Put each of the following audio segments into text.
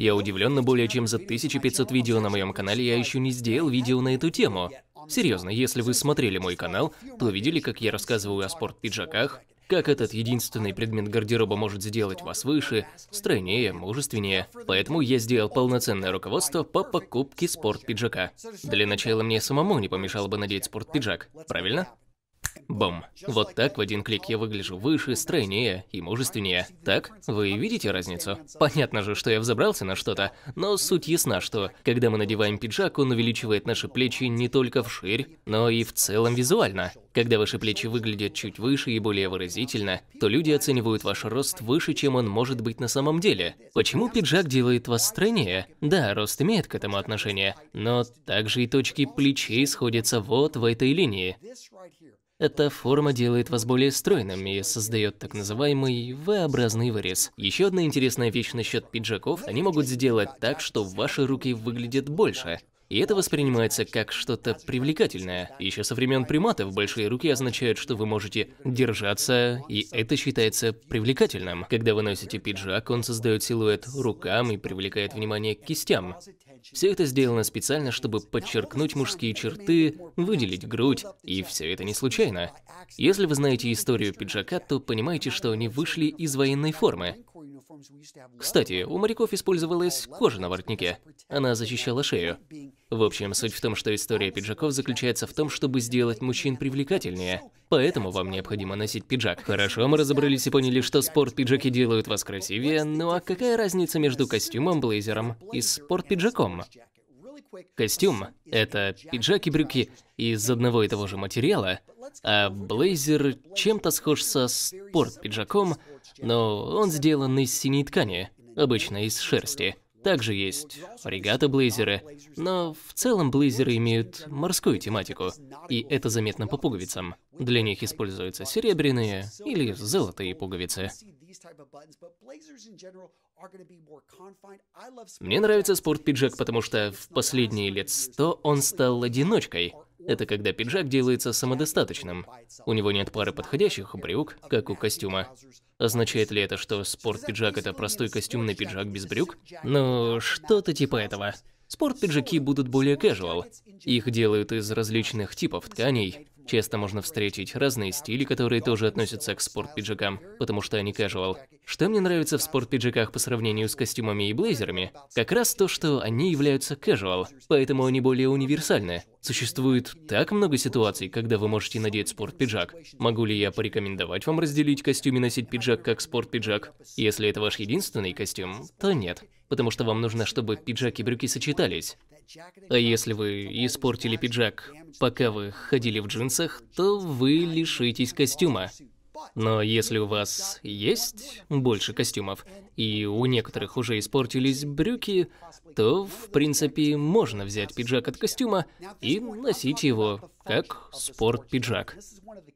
Я удивлен, но более чем за 1500 видео на моем канале я еще не сделал видео на эту тему. Серьезно, если вы смотрели мой канал, то видели, как я рассказываю о спорт-пиджаках, как этот единственный предмет гардероба может сделать вас выше, стройнее, мужественнее. Поэтому я сделал полноценное руководство по покупке спорт-пиджака. Для начала мне самому не помешало бы надеть спорт-пиджак, правильно? Бум. Вот так в один клик я выгляжу выше, стройнее и мужественнее. Так? Вы видите разницу? Понятно же, что я взобрался на что-то, но суть ясна, что когда мы надеваем пиджак, он увеличивает наши плечи не только вширь, но и в целом визуально. Когда ваши плечи выглядят чуть выше и более выразительно, то люди оценивают ваш рост выше, чем он может быть на самом деле. Почему пиджак делает вас стройнее? Да, рост имеет к этому отношение, но также и точки плечей сходятся вот в этой линии. Эта форма делает вас более стройным и создает так называемый V-образный вырез. Еще одна интересная вещь насчет пиджаков, они могут сделать так, что ваши руки выглядят больше. И это воспринимается как что-то привлекательное. Еще со времен приматов большие руки означают, что вы можете держаться, и это считается привлекательным. Когда вы носите пиджак, он создает силуэт рукам и привлекает внимание к кистям. Все это сделано специально, чтобы подчеркнуть мужские черты, выделить грудь, и все это не случайно. Если вы знаете историю пиджака, то понимаете, что они вышли из военной формы. Кстати, у моряков использовалась кожа на воротнике. Она защищала шею. В общем, суть в том, что история пиджаков заключается в том, чтобы сделать мужчин привлекательнее. Поэтому вам необходимо носить пиджак. Хорошо, мы разобрались и поняли, что спорт-пиджаки делают вас красивее, ну а какая разница между костюмом, блейзером и спорт-пиджаком? Костюм – это пиджак и брюки из одного и того же материала, а блейзер чем-то схож со спорт-пиджаком, но он сделан из синей ткани, обычно из шерсти. Также есть регата-блейзеры, но в целом блейзеры имеют морскую тематику, и это заметно по пуговицам. Для них используются серебряные или золотые пуговицы. Мне нравится спорт-пиджак, потому что в последние лет сто он стал одиночкой. Это когда пиджак делается самодостаточным. У него нет пары подходящих брюк, как у костюма. Означает ли это, что спорт-пиджак это простой костюмный пиджак без брюк? Ну, что-то типа этого. Спорт-пиджаки будут более casual. Их делают из различных типов тканей, Часто можно встретить разные стили, которые тоже относятся к спорт-пиджакам, потому что они casual. Что мне нравится в спорт-пиджаках по сравнению с костюмами и блейзерами? Как раз то, что они являются casual, поэтому они более универсальны. Существует так много ситуаций, когда вы можете надеть спорт-пиджак. Могу ли я порекомендовать вам разделить костюм и носить пиджак как спорт-пиджак? Если это ваш единственный костюм, то нет потому что вам нужно, чтобы пиджак и брюки сочетались. А если вы испортили пиджак, пока вы ходили в джинсах, то вы лишитесь костюма. Но если у вас есть больше костюмов, и у некоторых уже испортились брюки, то, в принципе, можно взять пиджак от костюма и носить его как спорт-пиджак.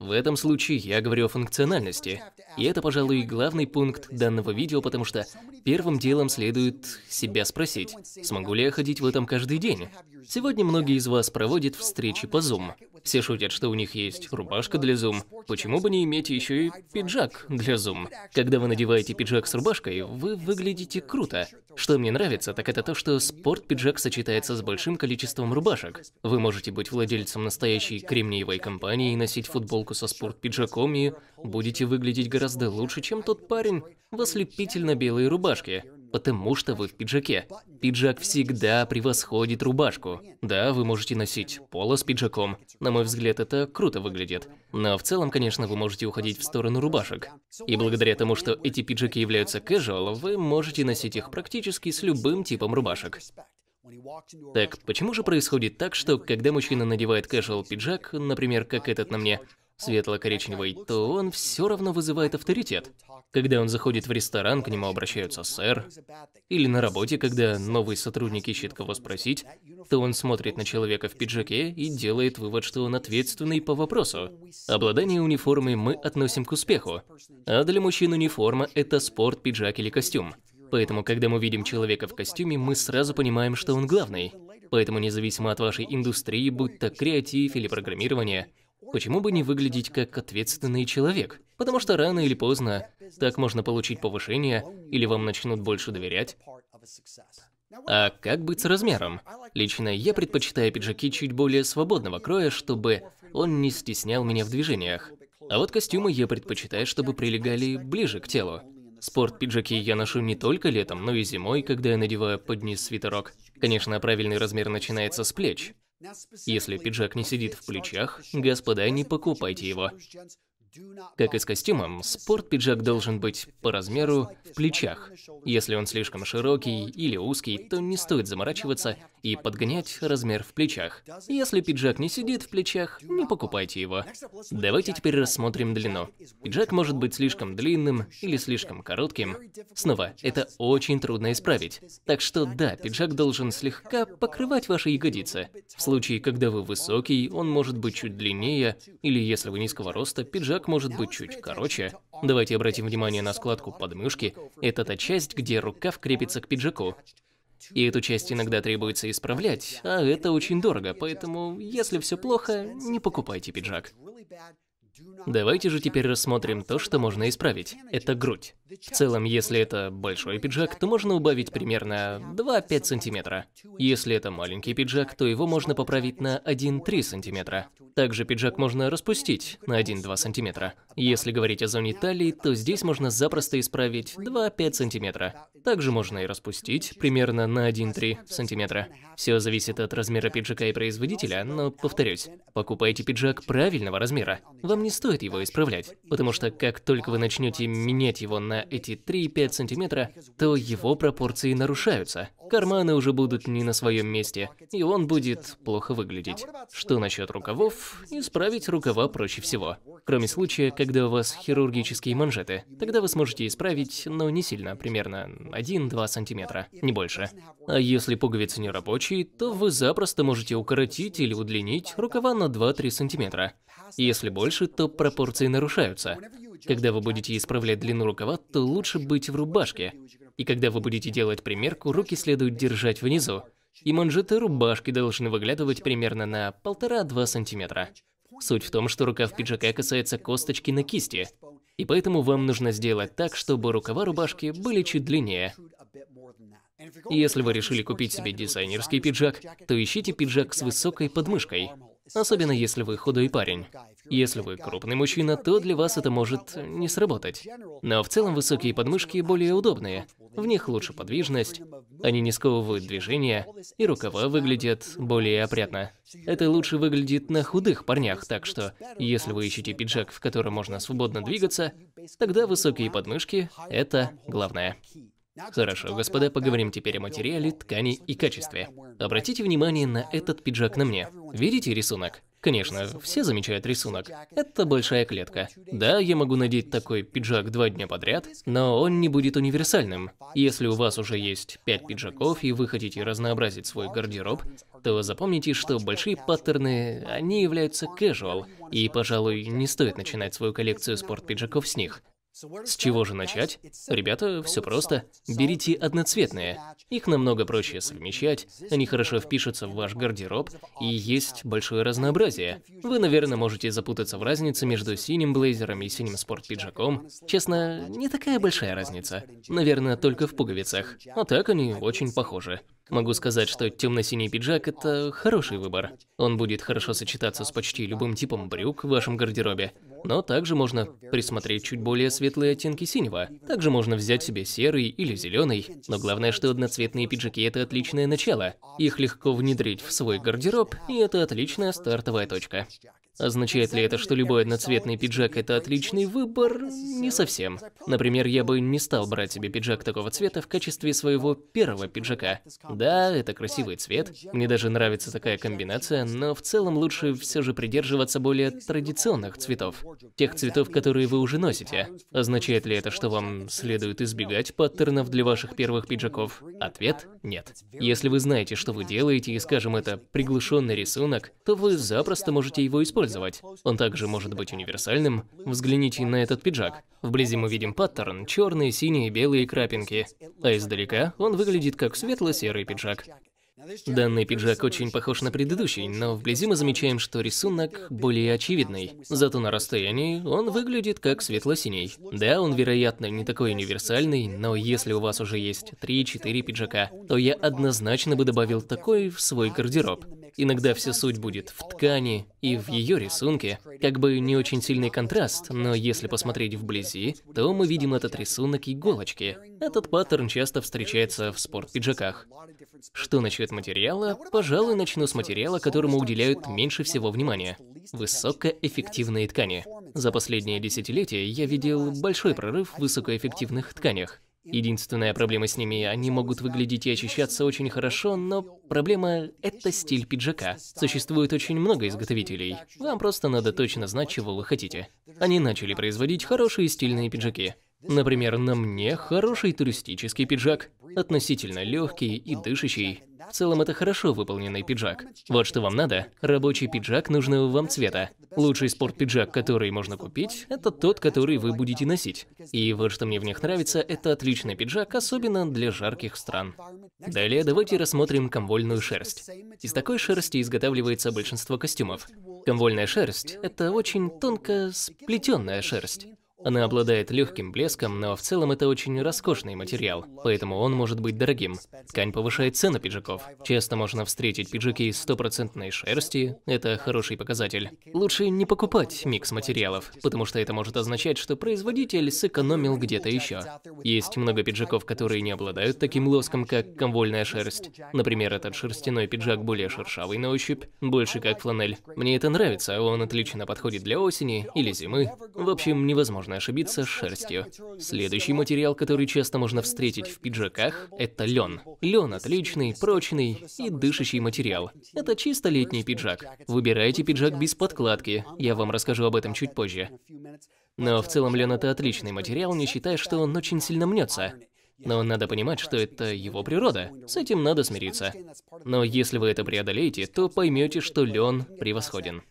В этом случае я говорю о функциональности. И это, пожалуй, главный пункт данного видео, потому что первым делом следует себя спросить, смогу ли я ходить в этом каждый день? Сегодня многие из вас проводят встречи по Zoom. Все шутят, что у них есть рубашка для Zoom. Почему бы не иметь еще и пиджак для Zoom? Когда вы надеваете пиджак с рубашкой, вы выглядите круто. Что мне нравится, так это то, что спорт-пиджак сочетается с большим количеством рубашек. Вы можете быть владельцем настоящего вашей кремниевой компании и носить футболку со спорт-пиджаком, и будете выглядеть гораздо лучше, чем тот парень в ослепительно-белой рубашке, потому что вы в пиджаке. Пиджак всегда превосходит рубашку. Да, вы можете носить поло с пиджаком. На мой взгляд, это круто выглядит. Но в целом, конечно, вы можете уходить в сторону рубашек. И благодаря тому, что эти пиджаки являются casual, вы можете носить их практически с любым типом рубашек. Так почему же происходит так, что когда мужчина надевает casual пиджак, например, как этот на мне, um, светло-коричневый, то он все равно вызывает авторитет. Когда он заходит в ресторан, к нему обращаются «сэр». Или на работе, когда новый сотрудник ищет кого спросить, то он смотрит на человека в пиджаке и делает вывод, что он ответственный по вопросу. Обладание униформой мы относим к успеху, а для мужчин униформа – это спорт, пиджак или костюм. Поэтому, когда мы видим человека в костюме, мы сразу понимаем, что он главный. Поэтому независимо от вашей индустрии, будь то креатив или программирование, почему бы не выглядеть как ответственный человек? Потому что рано или поздно так можно получить повышение, или вам начнут больше доверять. А как быть с размером? Лично я предпочитаю пиджаки чуть более свободного кроя, чтобы он не стеснял меня в движениях. А вот костюмы я предпочитаю, чтобы прилегали ближе к телу. Спорт-пиджаки я ношу не только летом, но и зимой, когда я надеваю под низ свитерок. Конечно, правильный размер начинается с плеч. Если пиджак не сидит в плечах, господа, не покупайте его. Как и с костюмом, спорт-пиджак должен быть по размеру в плечах. Если он слишком широкий или узкий, то не стоит заморачиваться и подгонять размер в плечах. Если пиджак не сидит в плечах, не покупайте его. Давайте теперь рассмотрим длину. Пиджак может быть слишком длинным или слишком коротким. Снова, это очень трудно исправить. Так что да, пиджак должен слегка покрывать ваши ягодицы. В случае, когда вы высокий, он может быть чуть длиннее, или если вы низкого роста, пиджак так может быть чуть короче. Давайте обратим внимание на складку подмышки. Это та часть, где рукав крепится к пиджаку. И эту часть иногда требуется исправлять, а это очень дорого, поэтому если все плохо, не покупайте пиджак. Давайте же теперь рассмотрим то, что можно исправить. Это грудь. В целом, если это большой пиджак, то можно убавить примерно 2-5 сантиметра. Если это маленький пиджак, то его можно поправить на 1-3 сантиметра. Также пиджак можно распустить на 1-2 сантиметра. Если говорить о зоне талии, то здесь можно запросто исправить 2-5 сантиметра. Также можно и распустить примерно на 1-3 сантиметра. Все зависит от размера пиджака и производителя, но повторюсь, покупайте пиджак правильного размера. Вам не стоит его исправлять, потому что как только вы начнете менять его на эти 3-5 сантиметра, то его пропорции нарушаются. Карманы уже будут не на своем месте, и он будет плохо выглядеть. Что насчет рукавов? Исправить рукава проще всего. Кроме случая, когда у вас хирургические манжеты, тогда вы сможете исправить, но не сильно, примерно 1-2 сантиметра, не больше. А если пуговицы не рабочие, то вы запросто можете укоротить или удлинить рукава на 2-3 сантиметра. Если больше, то пропорции нарушаются. Когда вы будете исправлять длину рукава, то лучше быть в рубашке. И когда вы будете делать примерку, руки следует держать внизу. И манжеты рубашки должны выглядывать примерно на 1,5-2 сантиметра. Суть в том, что рукав пиджака касается косточки на кисти. И поэтому вам нужно сделать так, чтобы рукава рубашки были чуть длиннее. И если вы решили купить себе дизайнерский пиджак, то ищите пиджак с высокой подмышкой. Особенно если вы худой парень. Если вы крупный мужчина, то для вас это может не сработать. Но в целом высокие подмышки более удобные. В них лучше подвижность, они не сковывают движения, и рукава выглядят более опрятно. Это лучше выглядит на худых парнях, так что если вы ищете пиджак, в котором можно свободно двигаться, тогда высокие подмышки – это главное. Хорошо, господа, поговорим теперь о материале, ткани и качестве. Обратите внимание на этот пиджак на мне. Видите рисунок? Конечно, все замечают рисунок. Это большая клетка. Да, я могу надеть такой пиджак два дня подряд, но он не будет универсальным. Если у вас уже есть пять пиджаков и вы хотите разнообразить свой гардероб, то запомните, что большие паттерны, они являются casual, и, пожалуй, не стоит начинать свою коллекцию спорт-пиджаков с них. С чего же начать? Ребята, все просто. Берите одноцветные. Их намного проще совмещать, они хорошо впишутся в ваш гардероб, и есть большое разнообразие. Вы, наверное, можете запутаться в разнице между синим блейзером и синим спортпиджаком. Честно, не такая большая разница. Наверное, только в пуговицах. А так они очень похожи. Могу сказать, что темно-синий пиджак – это хороший выбор. Он будет хорошо сочетаться с почти любым типом брюк в вашем гардеробе. Но также можно присмотреть чуть более светлые оттенки синего. Также можно взять себе серый или зеленый. Но главное, что одноцветные пиджаки – это отличное начало. Их легко внедрить в свой гардероб, и это отличная стартовая точка. Означает ли это, что любой одноцветный пиджак – это отличный выбор? Не совсем. Например, я бы не стал брать себе пиджак такого цвета в качестве своего первого пиджака. Да, это красивый цвет, мне даже нравится такая комбинация, но в целом лучше все же придерживаться более традиционных цветов. Тех цветов, которые вы уже носите. Означает ли это, что вам следует избегать паттернов для ваших первых пиджаков? Ответ – нет. Если вы знаете, что вы делаете, и, скажем, это приглушенный рисунок, то вы запросто можете его использовать использовать. Он также может быть универсальным. Взгляните на этот пиджак. Вблизи мы видим паттерн, черные, синие, белые крапинки. А издалека он выглядит как светло-серый пиджак. Данный пиджак очень похож на предыдущий, но вблизи мы замечаем, что рисунок более очевидный. Зато на расстоянии он выглядит как светло-синий. Да, он, вероятно, не такой универсальный, но если у вас уже есть 3-4 пиджака, то я однозначно бы добавил такой в свой гардероб. Иногда вся суть будет в ткани и в ее рисунке. Как бы не очень сильный контраст, но если посмотреть вблизи, то мы видим этот рисунок иголочки. Этот паттерн часто встречается в спорт-пиджаках. Что насчет материала? Пожалуй, начну с материала, которому уделяют меньше всего внимания. Высокоэффективные ткани. За последние десятилетия я видел большой прорыв в высокоэффективных тканях. Единственная проблема с ними, они могут выглядеть и ощущаться очень хорошо, но проблема — это стиль пиджака. Существует очень много изготовителей. Вам просто надо точно знать, чего вы хотите. Они начали производить хорошие стильные пиджаки. Например, на мне хороший туристический пиджак, относительно легкий и дышащий. В целом это хорошо выполненный пиджак. Вот что вам надо, рабочий пиджак нужного вам цвета. Лучший спорт-пиджак, который можно купить, это тот, который вы будете носить. И вот что мне в них нравится, это отличный пиджак, особенно для жарких стран. Далее давайте рассмотрим комвольную шерсть. Из такой шерсти изготавливается большинство костюмов. Комвольная шерсть – это очень тонко сплетенная шерсть. Она обладает легким блеском, но в целом это очень роскошный материал, поэтому он может быть дорогим. Ткань повышает цены пиджаков. Часто можно встретить пиджаки из стопроцентной шерсти, это хороший показатель. Лучше не покупать микс материалов, потому что это может означать, что производитель сэкономил где-то еще. Есть много пиджаков, которые не обладают таким лоском, как комвольная шерсть. Например, этот шерстяной пиджак более шершавый на ощупь, больше как фланель. Мне это нравится, он отлично подходит для осени или зимы. В общем, невозможно можно ошибиться с шерстью. Следующий материал, который часто можно встретить в пиджаках, это лен. Лен отличный, прочный и дышащий материал. Это чисто летний пиджак. Выбирайте пиджак без подкладки, я вам расскажу об этом чуть позже. Но в целом лен это отличный материал, не считая, что он очень сильно мнется. Но надо понимать, что это его природа. С этим надо смириться. Но если вы это преодолеете, то поймете, что лен превосходен.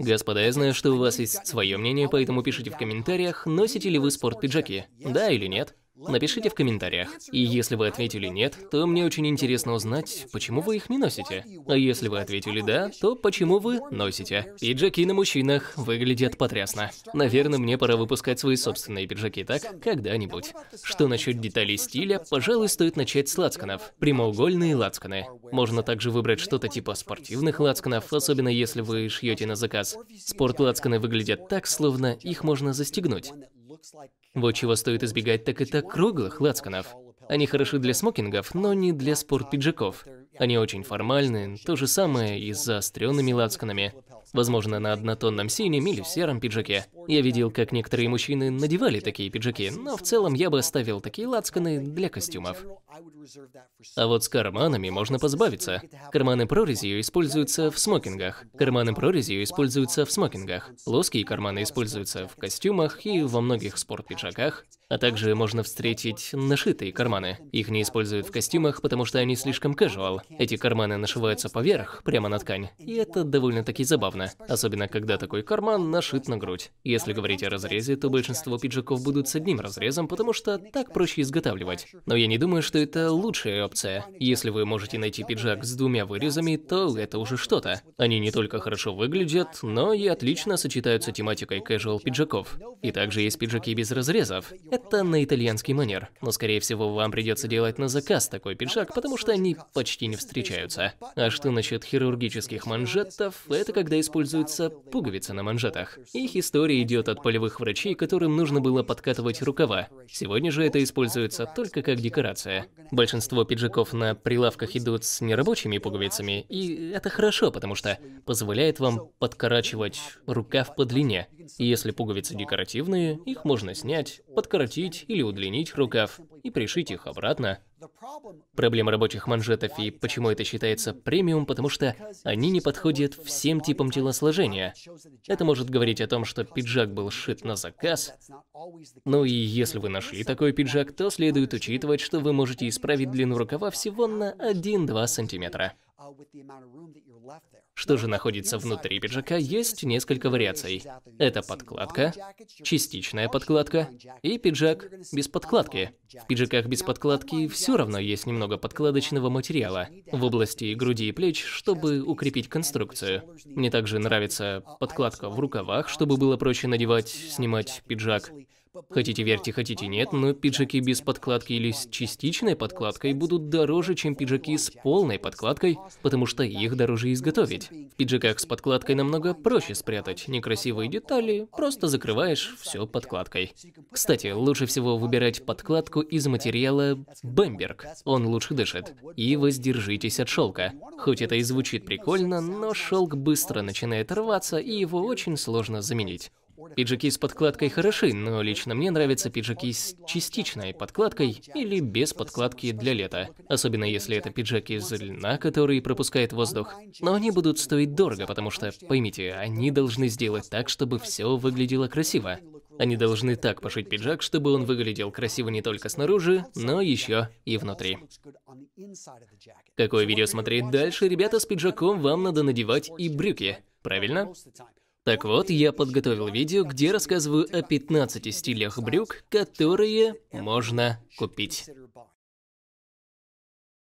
Господа, я знаю, что у вас есть свое мнение, поэтому пишите в комментариях, носите ли вы спорт-пиджаки, да или нет. Напишите в комментариях. И если вы ответили «нет», то мне очень интересно узнать, почему вы их не носите. А если вы ответили «да», то почему вы носите. Пиджаки на мужчинах выглядят потрясно. Наверное, мне пора выпускать свои собственные пиджаки, так? Когда-нибудь. Что насчет деталей стиля, пожалуй, стоит начать с лацканов. Прямоугольные лацканы. Можно также выбрать что-то типа спортивных лацканов, особенно если вы шьете на заказ. Спорт лацканы выглядят так, словно их можно застегнуть. Вот чего стоит избегать, так это круглых лацканов. Они хороши для смокингов, но не для спорт-пиджаков. Они очень формальны, то же самое и с заостренными лацканами. Возможно, на однотонном синем или в сером пиджаке. Я видел, как некоторые мужчины надевали такие пиджаки, но в целом я бы оставил такие лацканы для костюмов. А вот с карманами можно позбавиться. Карманы прорезью используются в смокингах. Карманы прорезью используются в смокингах. Плоские карманы используются в костюмах и во многих спортпиджаках. А также можно встретить нашитые карманы. Их не используют в костюмах, потому что они слишком casual. Эти карманы нашиваются поверх, прямо на ткань. И это довольно-таки забавно. Особенно, когда такой карман нашит на грудь. Если говорить о разрезе, то большинство пиджаков будут с одним разрезом, потому что так проще изготавливать. Но я не думаю, что это лучшая опция. Если вы можете найти пиджак с двумя вырезами, то это уже что-то. Они не только хорошо выглядят, но и отлично сочетаются тематикой casual пиджаков. И также есть пиджаки без разрезов. Это на итальянский манер, но скорее всего вам придется делать на заказ такой пиджак, потому что они почти не встречаются. А что насчет хирургических манжетов? Это когда используются пуговицы на манжетах. Их история идет от полевых врачей, которым нужно было подкатывать рукава. Сегодня же это используется только как декорация. Большинство пиджаков на прилавках идут с нерабочими пуговицами, и это хорошо, потому что позволяет вам подкорачивать рукав по длине. И если пуговицы декоративные, их можно снять, подкорачивать укоротить или удлинить рукав и пришить их обратно. Проблема рабочих манжетов и почему это считается премиум, потому что они не подходят всем типам телосложения. Это может говорить о том, что пиджак был сшит на заказ. Ну и если вы нашли такой пиджак, то следует учитывать, что вы можете исправить длину рукава всего на 1-2 сантиметра. Uh, Что же находится внутри пиджака, есть несколько вариаций. Это подкладка, частичная подкладка и пиджак без подкладки. В пиджаках без подкладки все равно есть немного подкладочного материала в области груди и плеч, чтобы укрепить конструкцию. Мне также нравится uh, подкладка в рукавах, чтобы было проще надевать, снимать пиджак. Хотите верьте, хотите нет, но пиджаки без подкладки или с частичной подкладкой будут дороже, чем пиджаки с полной подкладкой, потому что их дороже изготовить. В пиджаках с подкладкой намного проще спрятать некрасивые детали, просто закрываешь все подкладкой. Кстати, лучше всего выбирать подкладку из материала бэмберг, он лучше дышит. И воздержитесь от шелка. Хоть это и звучит прикольно, но шелк быстро начинает рваться, и его очень сложно заменить. Пиджаки с подкладкой хороши, но лично мне нравятся пиджаки с частичной подкладкой или без подкладки для лета. Особенно если это пиджаки из льна, который пропускает воздух. Но они будут стоить дорого, потому что, поймите, они должны сделать так, чтобы все выглядело красиво. Они должны так пошить пиджак, чтобы он выглядел красиво не только снаружи, но еще и внутри. Какое видео смотреть дальше, ребята, с пиджаком вам надо надевать и брюки, правильно? Так вот, я подготовил видео, где рассказываю о 15 стилях брюк, которые можно купить.